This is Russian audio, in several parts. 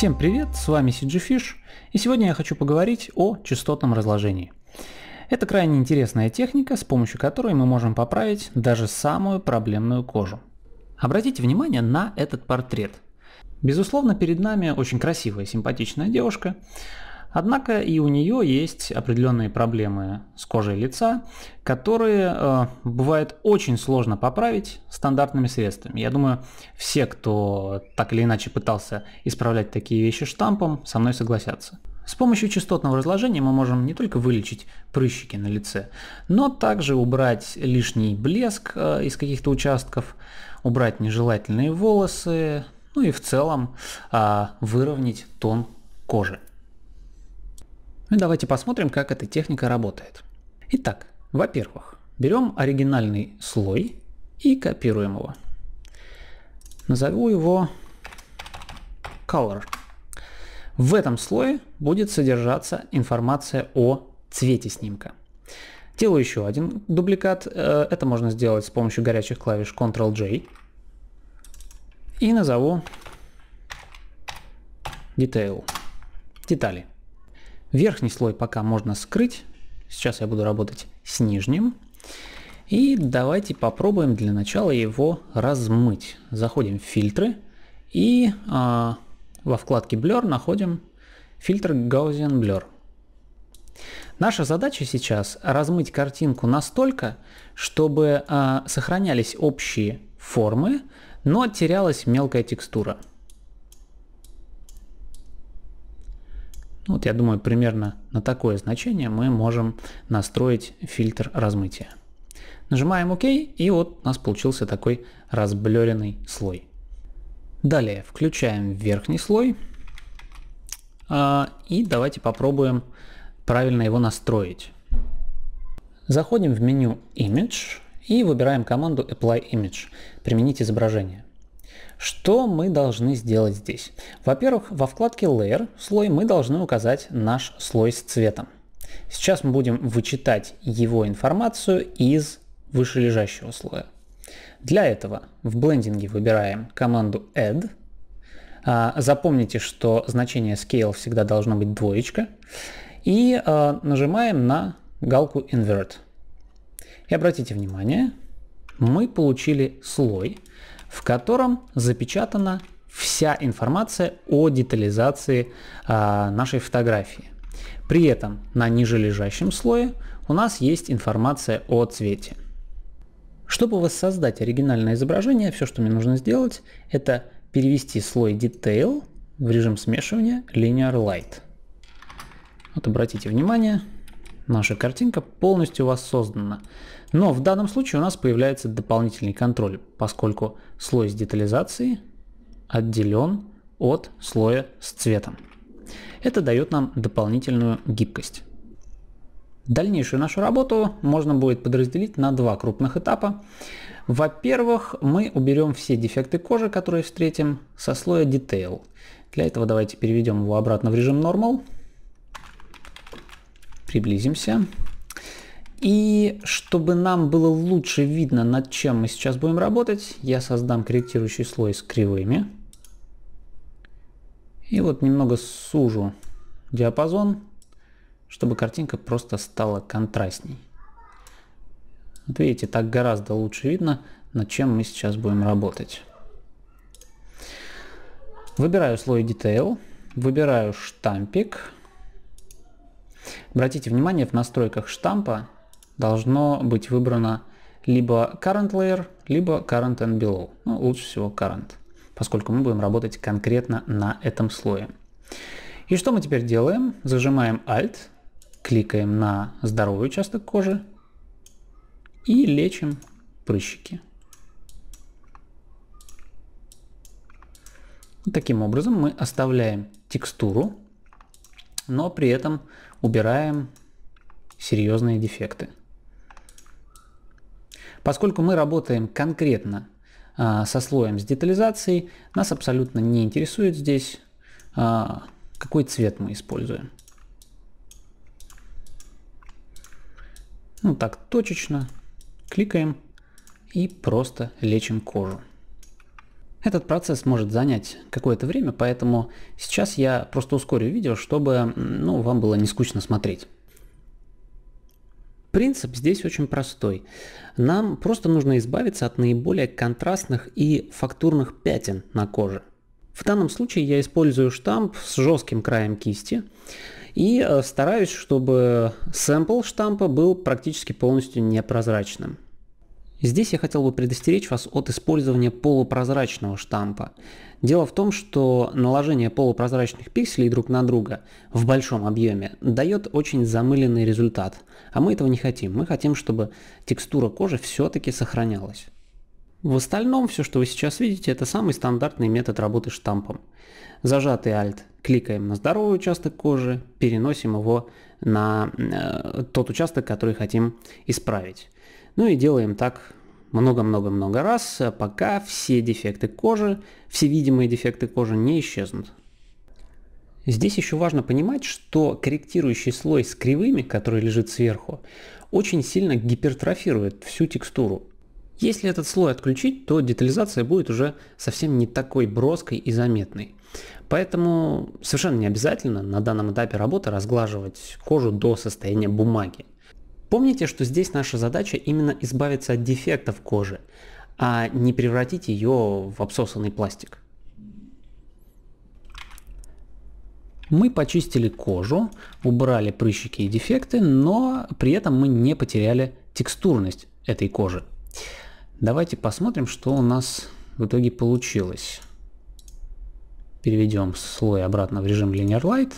Всем привет, с вами CGFish, и сегодня я хочу поговорить о частотном разложении. Это крайне интересная техника, с помощью которой мы можем поправить даже самую проблемную кожу. Обратите внимание на этот портрет. Безусловно, перед нами очень красивая, симпатичная девушка, Однако и у нее есть определенные проблемы с кожей лица, которые э, бывает очень сложно поправить стандартными средствами. Я думаю, все, кто так или иначе пытался исправлять такие вещи штампом, со мной согласятся. С помощью частотного разложения мы можем не только вылечить прыщики на лице, но также убрать лишний блеск э, из каких-то участков, убрать нежелательные волосы, ну и в целом э, выровнять тон кожи. Ну и давайте посмотрим, как эта техника работает. Итак, во-первых, берем оригинальный слой и копируем его. Назову его color. В этом слое будет содержаться информация о цвете снимка. Делаю еще один дубликат. Э, это можно сделать с помощью горячих клавиш Ctrl-J. И назову Detail. Детали. Верхний слой пока можно скрыть. Сейчас я буду работать с нижним. И давайте попробуем для начала его размыть. Заходим в фильтры и а, во вкладке Blur находим фильтр Gaussian Blur. Наша задача сейчас размыть картинку настолько, чтобы а, сохранялись общие формы, но терялась мелкая текстура. Ну, вот я думаю, примерно на такое значение мы можем настроить фильтр размытия. Нажимаем ОК, и вот у нас получился такой разблеренный слой. Далее включаем верхний слой, а, и давайте попробуем правильно его настроить. Заходим в меню Image и выбираем команду Apply Image, применить изображение. Что мы должны сделать здесь? Во-первых, во вкладке Layer слой мы должны указать наш слой с цветом. Сейчас мы будем вычитать его информацию из вышележащего слоя. Для этого в блендинге выбираем команду add. А, запомните, что значение scale всегда должно быть двоечка. И а, нажимаем на галку invert. И обратите внимание, мы получили слой – в котором запечатана вся информация о детализации а, нашей фотографии. При этом на нижележащем слое у нас есть информация о цвете. Чтобы воссоздать оригинальное изображение, все, что мне нужно сделать, это перевести слой Detail в режим смешивания Linear Light. Вот обратите внимание, Наша картинка полностью воссоздана. Но в данном случае у нас появляется дополнительный контроль, поскольку слой с детализацией отделен от слоя с цветом. Это дает нам дополнительную гибкость. Дальнейшую нашу работу можно будет подразделить на два крупных этапа. Во-первых, мы уберем все дефекты кожи, которые встретим со слоя Detail. Для этого давайте переведем его обратно в режим Normal Приблизимся. И чтобы нам было лучше видно, над чем мы сейчас будем работать, я создам корректирующий слой с кривыми. И вот немного сужу диапазон, чтобы картинка просто стала контрастней. Вот видите, так гораздо лучше видно, над чем мы сейчас будем работать. Выбираю слой Detail, выбираю штампик, Обратите внимание, в настройках штампа должно быть выбрано либо current layer, либо current and below. Ну, лучше всего current, поскольку мы будем работать конкретно на этом слое. И что мы теперь делаем? Зажимаем Alt, кликаем на здоровый участок кожи и лечим прыщики. Таким образом мы оставляем текстуру но при этом убираем серьезные дефекты. Поскольку мы работаем конкретно э, со слоем с детализацией, нас абсолютно не интересует здесь, э, какой цвет мы используем. Ну так, точечно кликаем и просто лечим кожу. Этот процесс может занять какое-то время, поэтому сейчас я просто ускорю видео, чтобы ну, вам было не скучно смотреть. Принцип здесь очень простой. Нам просто нужно избавиться от наиболее контрастных и фактурных пятен на коже. В данном случае я использую штамп с жестким краем кисти и э, стараюсь, чтобы сэмпл штампа был практически полностью непрозрачным. Здесь я хотел бы предостеречь вас от использования полупрозрачного штампа. Дело в том, что наложение полупрозрачных пикселей друг на друга в большом объеме дает очень замыленный результат, а мы этого не хотим. Мы хотим, чтобы текстура кожи все-таки сохранялась. В остальном все, что вы сейчас видите, это самый стандартный метод работы штампом. Зажатый Alt кликаем на здоровый участок кожи, переносим его на э, тот участок, который хотим исправить. Ну и делаем так много-много-много раз, а пока все дефекты кожи, все видимые дефекты кожи не исчезнут. Здесь еще важно понимать, что корректирующий слой с кривыми, который лежит сверху, очень сильно гипертрофирует всю текстуру. Если этот слой отключить, то детализация будет уже совсем не такой броской и заметной. Поэтому совершенно не обязательно на данном этапе работы разглаживать кожу до состояния бумаги. Помните, что здесь наша задача именно избавиться от дефектов кожи, а не превратить ее в обсосанный пластик. Мы почистили кожу, убрали прыщики и дефекты, но при этом мы не потеряли текстурность этой кожи. Давайте посмотрим, что у нас в итоге получилось. Переведем слой обратно в режим Linear Light.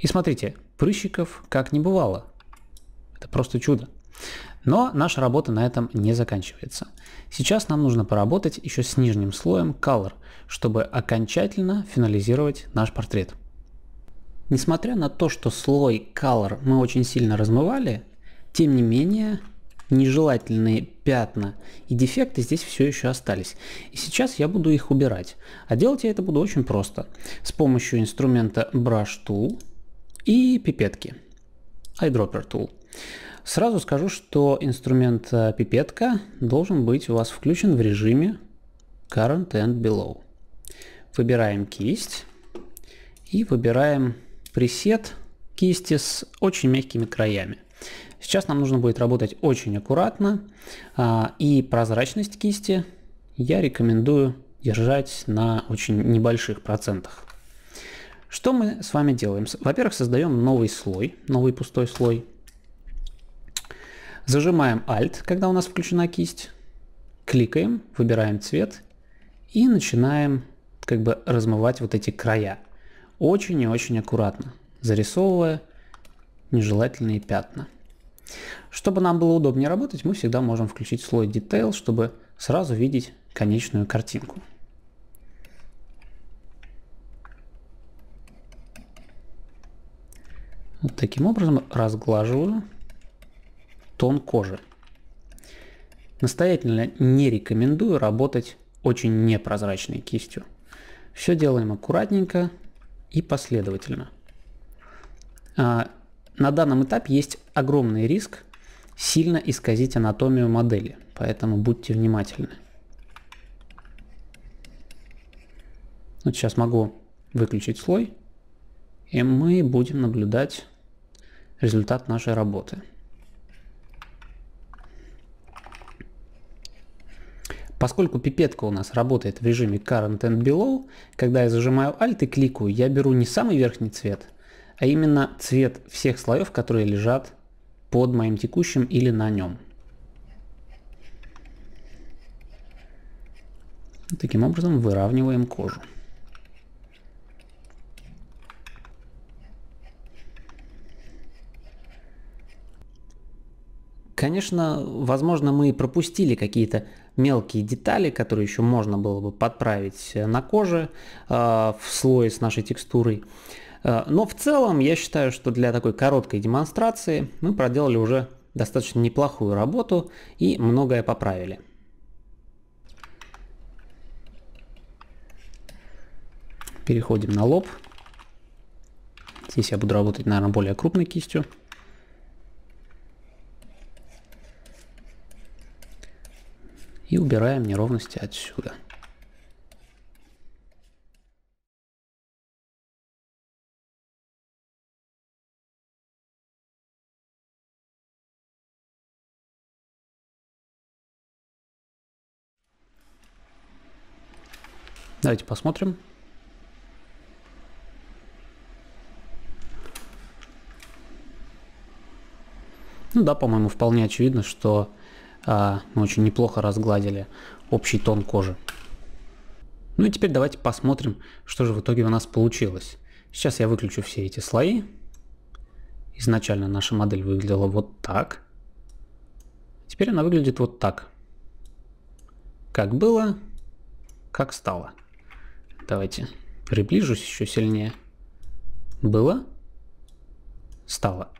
И смотрите, прыщиков как не бывало. Это просто чудо. Но наша работа на этом не заканчивается. Сейчас нам нужно поработать еще с нижним слоем Color, чтобы окончательно финализировать наш портрет. Несмотря на то, что слой Color мы очень сильно размывали, тем не менее нежелательные пятна и дефекты здесь все еще остались. И сейчас я буду их убирать. А делать я это буду очень просто. С помощью инструмента Brush Tool и пипетки. Eyedropper Tool. Сразу скажу, что инструмент э, пипетка должен быть у вас включен в режиме Current and Below. Выбираем кисть и выбираем пресет кисти с очень мягкими краями. Сейчас нам нужно будет работать очень аккуратно, а, и прозрачность кисти я рекомендую держать на очень небольших процентах. Что мы с вами делаем? Во-первых, создаем новый слой, новый пустой слой – Зажимаем Alt, когда у нас включена кисть, кликаем, выбираем цвет и начинаем как бы размывать вот эти края. Очень и очень аккуратно, зарисовывая нежелательные пятна. Чтобы нам было удобнее работать, мы всегда можем включить слой Detail, чтобы сразу видеть конечную картинку. Вот таким образом разглаживаю тон кожи. Настоятельно не рекомендую работать очень непрозрачной кистью. Все делаем аккуратненько и последовательно. А, на данном этапе есть огромный риск сильно исказить анатомию модели, поэтому будьте внимательны. Вот сейчас могу выключить слой, и мы будем наблюдать результат нашей работы. Поскольку пипетка у нас работает в режиме Current and Below, когда я зажимаю Alt и кликаю, я беру не самый верхний цвет, а именно цвет всех слоев, которые лежат под моим текущим или на нем. Таким образом выравниваем кожу. Конечно, возможно, мы пропустили какие-то мелкие детали, которые еще можно было бы подправить э, на коже э, в слое с нашей текстурой. Э, но в целом я считаю, что для такой короткой демонстрации мы проделали уже достаточно неплохую работу и многое поправили. Переходим на лоб. Здесь я буду работать, наверное, более крупной кистью. и убираем неровности отсюда. Давайте посмотрим. Ну да, по-моему, вполне очевидно, что а, мы очень неплохо разгладили общий тон кожи. Ну и теперь давайте посмотрим, что же в итоге у нас получилось. Сейчас я выключу все эти слои. Изначально наша модель выглядела вот так. Теперь она выглядит вот так. Как было, как стало. Давайте приближусь еще сильнее. Было, стало.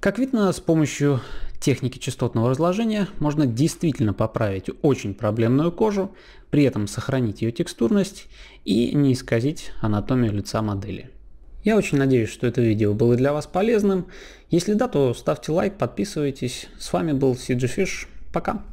Как видно, с помощью техники частотного разложения можно действительно поправить очень проблемную кожу, при этом сохранить ее текстурность и не исказить анатомию лица модели. Я очень надеюсь, что это видео было для вас полезным. Если да, то ставьте лайк, подписывайтесь. С вами был CGFish. Пока!